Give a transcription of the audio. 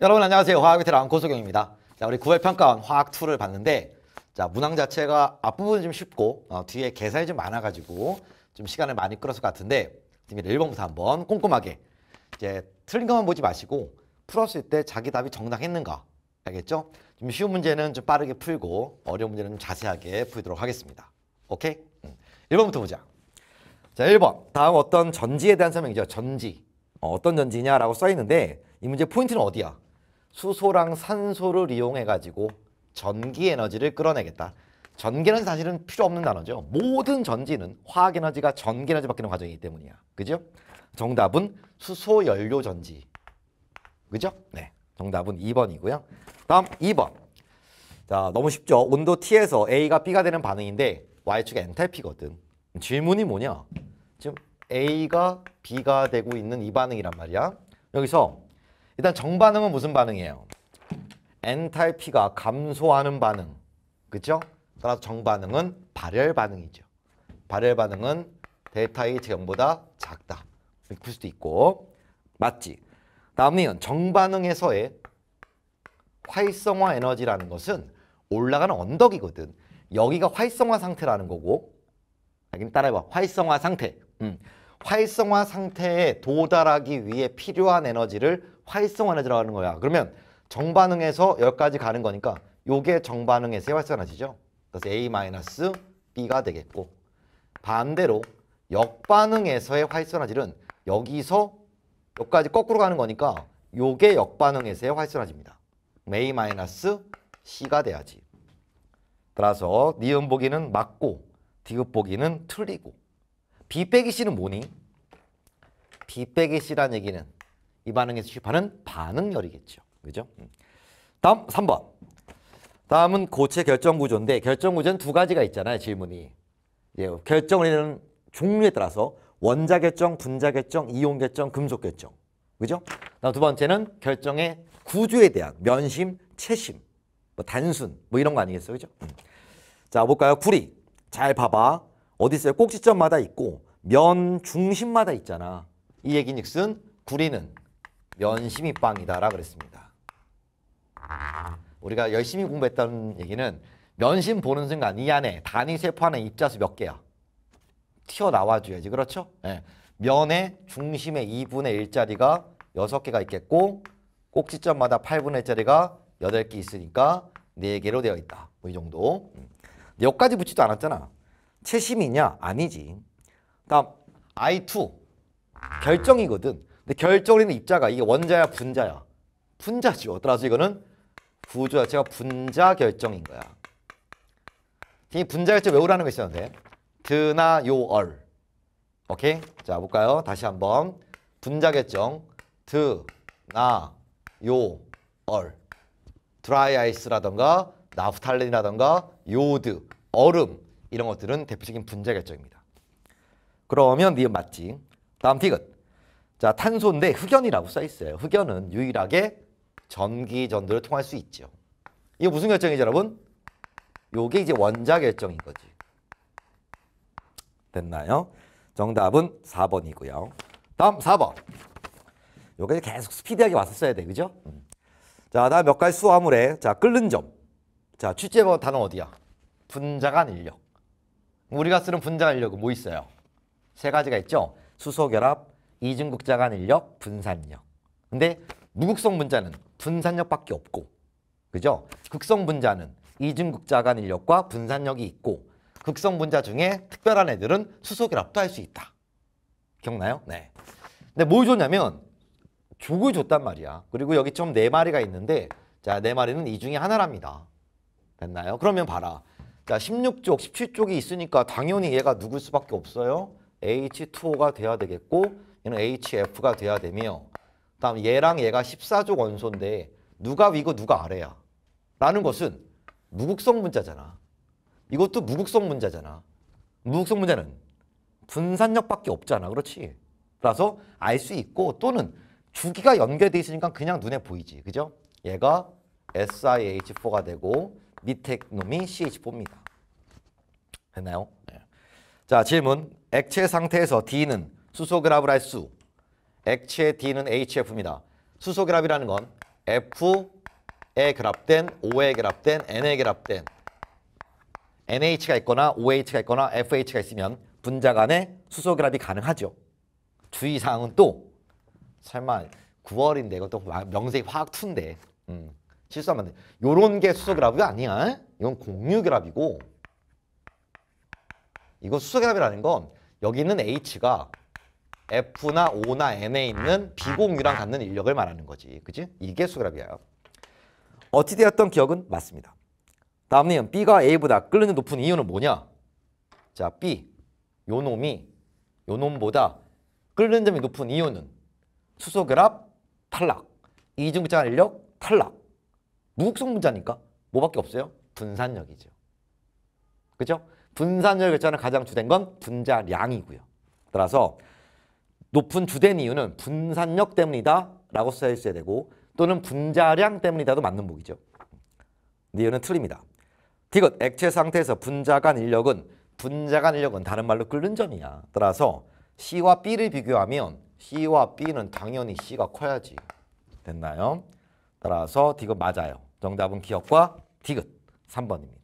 여러분 안녕하세요. 화학비테랑 고소경입니다. 자, 우리 구회 평가원 화학2를 봤는데 자, 문항 자체가 앞부분이 좀 쉽고 어, 뒤에 계산이 좀 많아가지고 좀 시간을 많이 끌었을 것 같은데 지금 1번부터 한번 꼼꼼하게 이제 틀린 것만 보지 마시고 풀었을 때 자기 답이 정당했는가 알겠죠? 좀 쉬운 문제는 좀 빠르게 풀고 어려운 문제는 좀 자세하게 풀도록 하겠습니다. 오케이? 음. 1번부터 보자. 자, 1번. 다음 어떤 전지에 대한 설명이죠. 전지. 어, 어떤 전지냐라고 써 있는데 이 문제 포인트는 어디야? 수소랑 산소를 이용해 가지고 전기 에너지를 끌어내겠다. 전기는 사실은 필요 없는 단어죠. 모든 전지는 화학 에너지가 전기 에너지 바뀌는 과정이기 때문이야. 그죠? 정답은 수소 연료 전지. 그죠? 네. 정답은 2번이고요. 다음 2번. 자, 너무 쉽죠? 온도 T에서 A가 B가 되는 반응인데 Y축이 엔탈피거든. 질문이 뭐냐? 지금 A가 B가 되고 있는 이 반응이란 말이야. 여기서 일단 정반응은 무슨 반응이에요? 엔탈피가 감소하는 반응. 그죠? 따라서 정반응은 발열 반응이죠. 발열 반응은 데이터의 보다 작다. 클 수도 있고. 맞지? 다음은 정반응에서의 활성화 에너지라는 것은 올라가는 언덕이거든. 여기가 활성화 상태라는 거고. 여기 따라해봐. 활성화 상태. 음. 활성화 상태에 도달하기 위해 필요한 에너지를 활성화를 들어가는 거야. 그러면 정반응에서 여기까지 가는 거니까 요게 정반응에서의 활성화시죠. 그래서 A 마이너스 B가 되겠고 반대로 역반응에서의 활성화질은 여기서 여기까지 거꾸로 가는 거니까 요게 역반응에서의 활성화질입니다. A 마이너스 C가 돼야지. 따라서 니은 보기는 맞고 디귿 보기는 틀리고 B 빼기 C는 뭐니? B 빼기 C란 얘기는 이 반응에서 시판하는 반응열이겠죠. 그죠? 음. 다음 3번. 다음은 고체 결정 구조인데 결정 구조는 두 가지가 있잖아요. 질문이. 예, 결정을 내리는 종류에 따라서 원자 결정, 분자 결정, 이온 결정, 금속 결정. 그죠? 다음 두 번째는 결정의 구조에 대한 면심, 채심, 뭐 단순 뭐 이런 거 아니겠어요. 그죠? 음. 자, 볼까요? 구리. 잘 봐봐. 어디 있어요? 꼭지점마다 있고 면 중심마다 있잖아. 이 얘기는 즉슨 구리는 면심이 빵이다라 그랬습니다. 우리가 열심히 공부했다 얘기는 면심 보는 순간 이 안에 단위 세포 안에 입자수 몇 개야? 튀어나와줘야지. 그렇죠? 네. 면의 중심의 2분의 1짜리가 6개가 있겠고 꼭지점마다 8분의 1짜리가 8개 있으니까 4개로 되어 있다. 뭐이 정도. 음. 여기까지 붙지도 않았잖아. 채심이냐? 아니지. 다음 I2 결정이거든. 근데 결정리는 입자가 이게 원자야 분자야? 분자죠. 따라서 이거는 구조 자체가 분자 결정인 거야. 이 분자 결정 외우라는 거 있었는데 드나 요얼 오케이? 자 볼까요? 다시 한번 분자 결정 드나 요얼 드라이 아이스라던가 나프탈렌이라던가 요드 얼음 이런 것들은 대표적인 분자 결정입니다. 그러면 니은 맞지? 다음 티귿 자, 탄소인데 흑연이라고 써 있어요. 흑연은 유일하게 전기 전도를 통할 수 있죠. 이거 무슨 결정이죠, 여러분? 요게 이제 원자 결정인 거지. 됐나요? 정답은 4번이고요. 다음 4번. 요게 계속 스피디하게 왔었어야 돼. 그죠? 음. 자, 다음 몇 가지 수화물에 자, 끓는 점. 자, 출제번 단어 어디야? 분자간 인력. 우리가 쓰는 분자간 인력은 뭐 있어요? 세 가지가 있죠. 수소 결합, 이중극자간 인력, 분산력. 근데 무극성 분자는 분산력밖에 없고 그죠? 극성 분자는 이중극자간 인력과 분산력이 있고 극성 분자 중에 특별한 애들은 수소 결합도 할 수 있다. 기억나요? 네. 근데 뭘 줬냐면 족을 줬단 말이야. 그리고 여기 좀 네 마리가 있는데 자, 네 마리는 이 중에 하나랍니다. 됐나요? 그러면 봐라. 자, 16쪽, 17쪽이 있으니까 당연히 얘가 누굴 수밖에 없어요. H2O가 돼야 되겠고 얘는 HF가 돼야 되며 다음 얘랑 얘가 1 4조 원소인데 누가 위고 누가 아래야 라는 것은 무극성 문자잖아. 이것도 무극성 문자잖아. 무극성 문자는 분산력밖에 없잖아. 그렇지? 따라서 알 수 있고 또는 주기가 연결되어 있으니까 그냥 눈에 보이지. 그죠? 얘가 SiH4가 되고 밑에 놈이 CH4입니다. 됐나요? 네. 자 질문. 액체 상태에서 D는 수소 결합을 할 수. 액체 D는 HF입니다. 수소 결합이라는 건 F에 결합된, O에 결합된, N에 결합된 NH가 있거나 OH가 있거나 FH가 있으면 분자 간의 수소 결합이 가능하죠. 주의사항은 또 설마 9월인데 이것도 명색 화학2인데 음, 실수하면 안 돼. 요런 게 수소 결합이 아니야. 이건 공유 결합이고 이거 수소 결합이라는 건 여기 있는 H가 F나 O나 N에 있는 비공유랑 갖는 인력을 말하는 거지. 그지? 이게 수그랍이야. 어찌되었던 기억은 맞습니다. 다음 내용 B가 A보다 끓는 높은 이유는 뭐냐? 자 B, 요 놈이 요 놈보다 끓는 점이 높은 이유는 수소결합 탈락, 이중분자 인력 탈락, 무극성 분자니까 뭐밖에 없어요? 분산력이죠. 그죠? 분산력 결정는 가장 주된 건 분자량이고요. 따라서 높은 주된 이유는 분산력 때문이다 라고 써 있어야 되고 또는 분자량 때문이다도 맞는 목이죠. 니은은 틀립니다. 디귿 액체 상태에서 분자 간 인력은 분자 간 인력은 다른 말로 끓는 점이야. 따라서 C와 B를 비교하면 C와 B는 당연히 C가 커야지. 됐나요? 따라서 디귿 맞아요. 정답은 기억과 디귿 3번입니다.